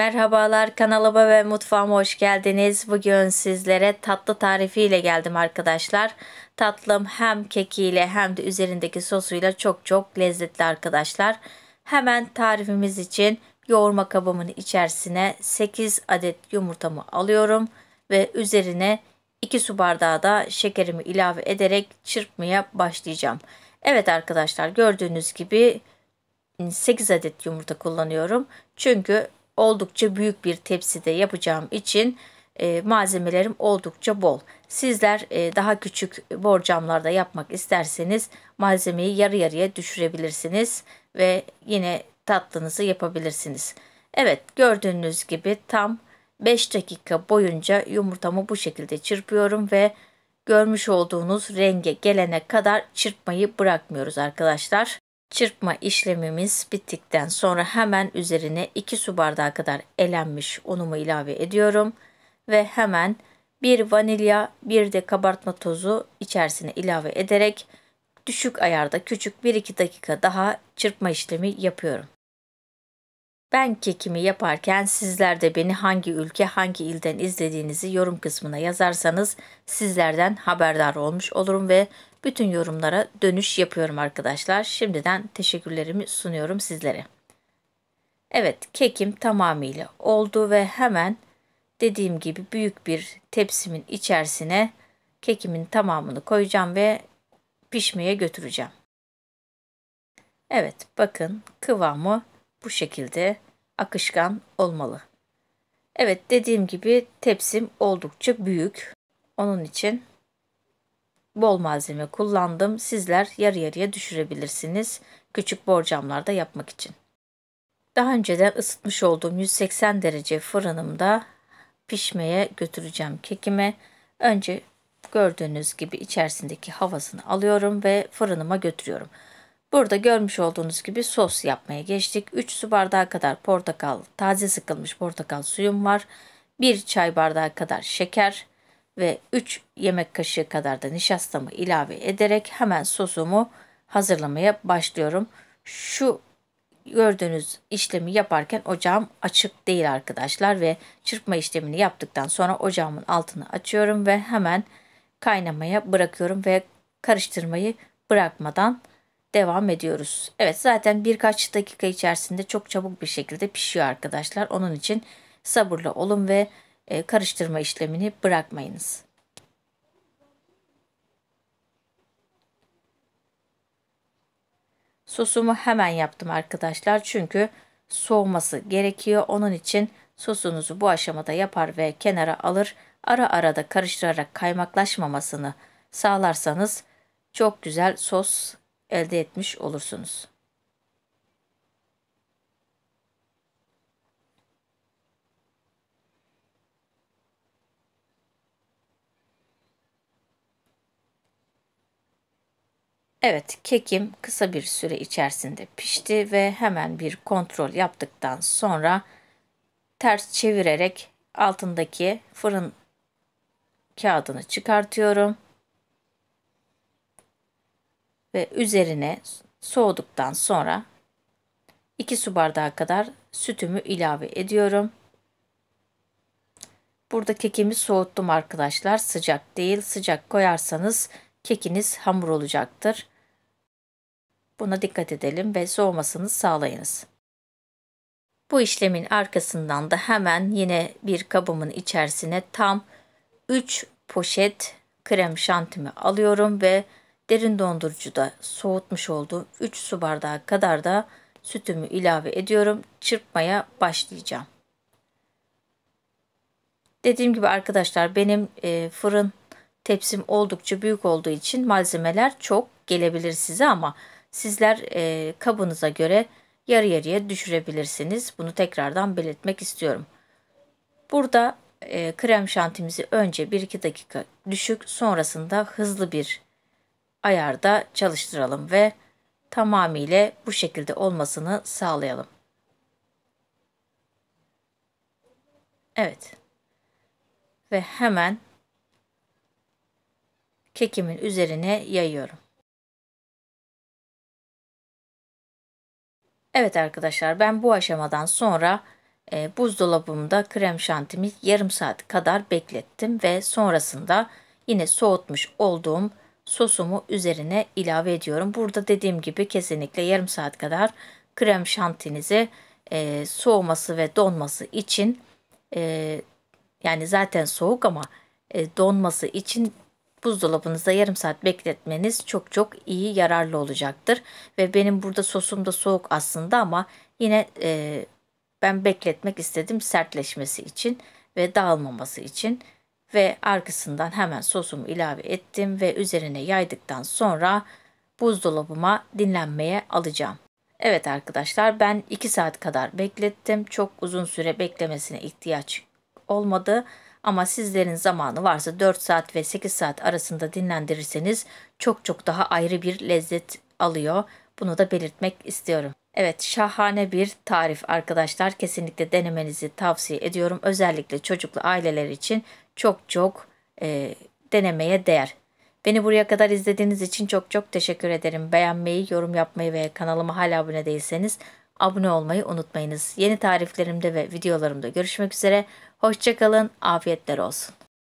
Merhabalar kanalıma ve mutfağıma hoş geldiniz. Bugün sizlere tatlı tarifiyle geldim arkadaşlar. Tatlım hem kekiyle hem de üzerindeki sosuyla çok çok lezzetli arkadaşlar. Hemen tarifimiz için yoğurma kabımın içerisine 8 adet yumurtamı alıyorum ve üzerine 2 su bardağı da şekerimi ilave ederek çırpmaya başlayacağım. Evet arkadaşlar gördüğünüz gibi 8 adet yumurta kullanıyorum. Çünkü oldukça büyük bir tepside yapacağım için e, malzemelerim oldukça bol. Sizler e, daha küçük borcamlarda yapmak isterseniz malzemeyi yarı yarıya düşürebilirsiniz ve yine tatlınızı yapabilirsiniz. Evet gördüğünüz gibi tam 5 dakika boyunca yumurtamı bu şekilde çırpıyorum ve görmüş olduğunuz renge gelene kadar çırpmayı bırakmıyoruz arkadaşlar. Çırpma işlemimiz bittikten sonra hemen üzerine 2 su bardağı kadar elenmiş unumu ilave ediyorum. Ve hemen bir vanilya bir de kabartma tozu içerisine ilave ederek düşük ayarda küçük 1-2 dakika daha çırpma işlemi yapıyorum. Ben kekimi yaparken sizler de beni hangi ülke hangi ilden izlediğinizi yorum kısmına yazarsanız sizlerden haberdar olmuş olurum ve bütün yorumlara dönüş yapıyorum arkadaşlar. Şimdiden teşekkürlerimi sunuyorum sizlere. Evet kekim tamamıyla oldu ve hemen dediğim gibi büyük bir tepsimin içerisine kekimin tamamını koyacağım ve pişmeye götüreceğim. Evet bakın kıvamı bu şekilde akışkan olmalı. Evet dediğim gibi tepsim oldukça büyük. Onun için bol malzeme kullandım. Sizler yarı yarıya düşürebilirsiniz küçük borcamlarda yapmak için. Daha önceden ısıtmış olduğum 180 derece fırınımda pişmeye götüreceğim kekime. Önce gördüğünüz gibi içerisindeki havasını alıyorum ve fırınıma götürüyorum. Burada görmüş olduğunuz gibi sos yapmaya geçtik. 3 su bardağı kadar portakal, taze sıkılmış portakal suyum var. 1 çay bardağı kadar şeker, ve 3 yemek kaşığı kadar da nişastamı ilave ederek hemen sosumu hazırlamaya başlıyorum. Şu gördüğünüz işlemi yaparken ocağım açık değil arkadaşlar ve çırpma işlemini yaptıktan sonra ocağımın altını açıyorum ve hemen kaynamaya bırakıyorum ve karıştırmayı bırakmadan devam ediyoruz. Evet zaten birkaç dakika içerisinde çok çabuk bir şekilde pişiyor arkadaşlar. Onun için sabırlı olun ve e, karıştırma işlemini bırakmayınız. Sosumu hemen yaptım arkadaşlar çünkü soğuması gerekiyor. Onun için sosunuzu bu aşamada yapar ve kenara alır. Ara ara da karıştırarak kaymaklaşmamasını sağlarsanız çok güzel sos elde etmiş olursunuz. Evet kekim kısa bir süre içerisinde pişti ve hemen bir kontrol yaptıktan sonra ters çevirerek altındaki fırın kağıdını çıkartıyorum. Ve üzerine soğuduktan sonra 2 su bardağı kadar sütümü ilave ediyorum. Burada kekimi soğuttum arkadaşlar. Sıcak değil. Sıcak koyarsanız kekiniz hamur olacaktır. Buna dikkat edelim ve soğumasını sağlayınız. Bu işlemin arkasından da hemen yine bir kabımın içerisine tam 3 poşet krem şantimi alıyorum ve derin dondurucuda soğutmuş olduğum 3 su bardağı kadar da sütümü ilave ediyorum. Çırpmaya başlayacağım. Dediğim gibi arkadaşlar benim e, fırın tepsim oldukça büyük olduğu için malzemeler çok gelebilir size ama sizler e, kabınıza göre yarı yarıya düşürebilirsiniz. Bunu tekrardan belirtmek istiyorum. Burada e, krem şantimizi önce 1-2 dakika düşük sonrasında hızlı bir ayarda çalıştıralım ve tamamıyla bu şekilde olmasını sağlayalım. Evet. Ve hemen kekimin üzerine yayıyorum. Evet arkadaşlar ben bu aşamadan sonra e, buzdolabımda krem şantimi yarım saat kadar beklettim ve sonrasında yine soğutmuş olduğum sosumu üzerine ilave ediyorum. Burada dediğim gibi kesinlikle yarım saat kadar krem şantinizi e, soğuması ve donması için e, yani zaten soğuk ama e, donması için buzdolabınızda yarım saat bekletmeniz çok çok iyi yararlı olacaktır. Ve benim burada sosum da soğuk aslında ama yine e, ben bekletmek istedim sertleşmesi için ve dağılmaması için. Ve arkasından hemen sosumu ilave ettim ve üzerine yaydıktan sonra buzdolabıma dinlenmeye alacağım. Evet arkadaşlar ben 2 saat kadar beklettim. Çok uzun süre beklemesine ihtiyaç olmadı. Ama sizlerin zamanı varsa 4 saat ve 8 saat arasında dinlendirirseniz çok çok daha ayrı bir lezzet alıyor. Bunu da belirtmek istiyorum. Evet şahane bir tarif arkadaşlar. Kesinlikle denemenizi tavsiye ediyorum. Özellikle çocuklu aileler için çok çok e, denemeye değer. Beni buraya kadar izlediğiniz için çok çok teşekkür ederim. Beğenmeyi, yorum yapmayı ve kanalıma hala abone değilseniz abone olmayı unutmayınız. Yeni tariflerimde ve videolarımda görüşmek üzere. Hoşçakalın, afiyetler olsun.